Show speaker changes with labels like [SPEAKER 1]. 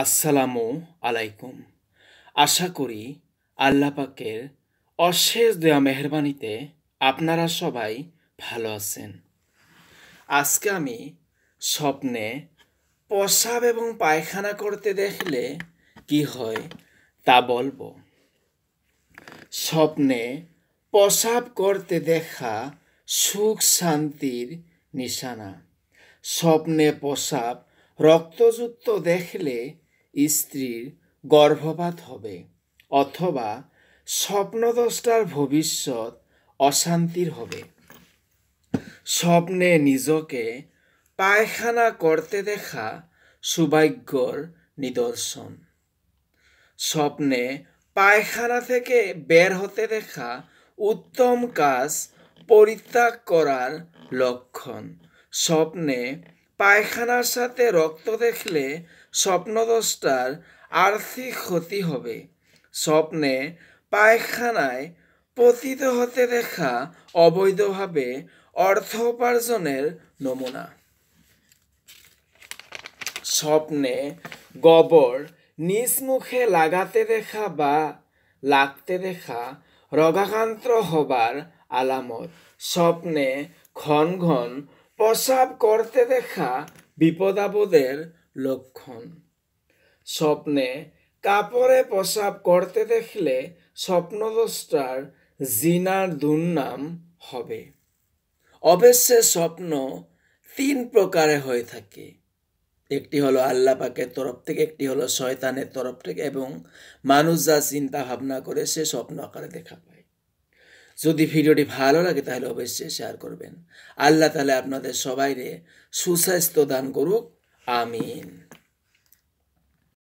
[SPEAKER 1] আসসালামু আলাইকুম আশা করি আল্লাপাকের অশেষ দেয়া মেহরবানিতে আপনারা সবাই ভালো আছেন আজকে আমি স্বপ্নে প্রসাব এবং পায়খানা করতে দেখলে কি হয় তা বলবো স্বপ্নে প্রসাব করতে দেখা সুখ শান্তির নিশানা স্বপ্নে প্রসাব রক্তযুক্ত দেখলে স্ত্রীর গর্ভপাত হবে অথবা স্বপ্নদ্রষ্টার ভবিষ্যৎ অশান্তির হবে স্বপ্নে নিজকে পায়খানা করতে দেখা সুভাগ্যর নিদর্শন স্বপ্নে পায়খানা থেকে বের হতে দেখা উত্তম কাজ পরিত্যাগ করার লক্ষণ স্বপ্নে পায়খানার সাথে রক্ত দেখলে স্বপ্নদোষটার আর্থিক ক্ষতি হবে স্বপ্নে পায়খানায় পতিত হতে দেখা অবৈধভাবে অর্থ উপার্জনের নমুনা স্বপ্নে গোবর নিজ মুখে লাগাতে দেখা বা লাগতে দেখা রোগাক্রান্ত হবার আলামত স্বপ্নে ঘন ঘন প্রসাব করতে দেখা বিপদাবদের লক্ষণ স্বপ্নে কাপড়ে প্রসাব করতে দেখলে স্বপ্নদোষটার জিনার দুর্নাম হবে অবশ্যই স্বপ্ন তিন প্রকারে হয়ে থাকে একটি হলো আল্লাপাকের তরফ থেকে একটি হলো শয়তানের তরফ থেকে এবং মানুষ যা চিন্তা ভাবনা করে সে স্বপ্ন আকারে দেখা পায় যদি ভিডিওটি ভালো লাগে তাহলে অবশ্যই শেয়ার করবেন আল্লাহ তাহলে আপনাদের সবাইরে সুস্বাস্থ্য দান করুক আমিন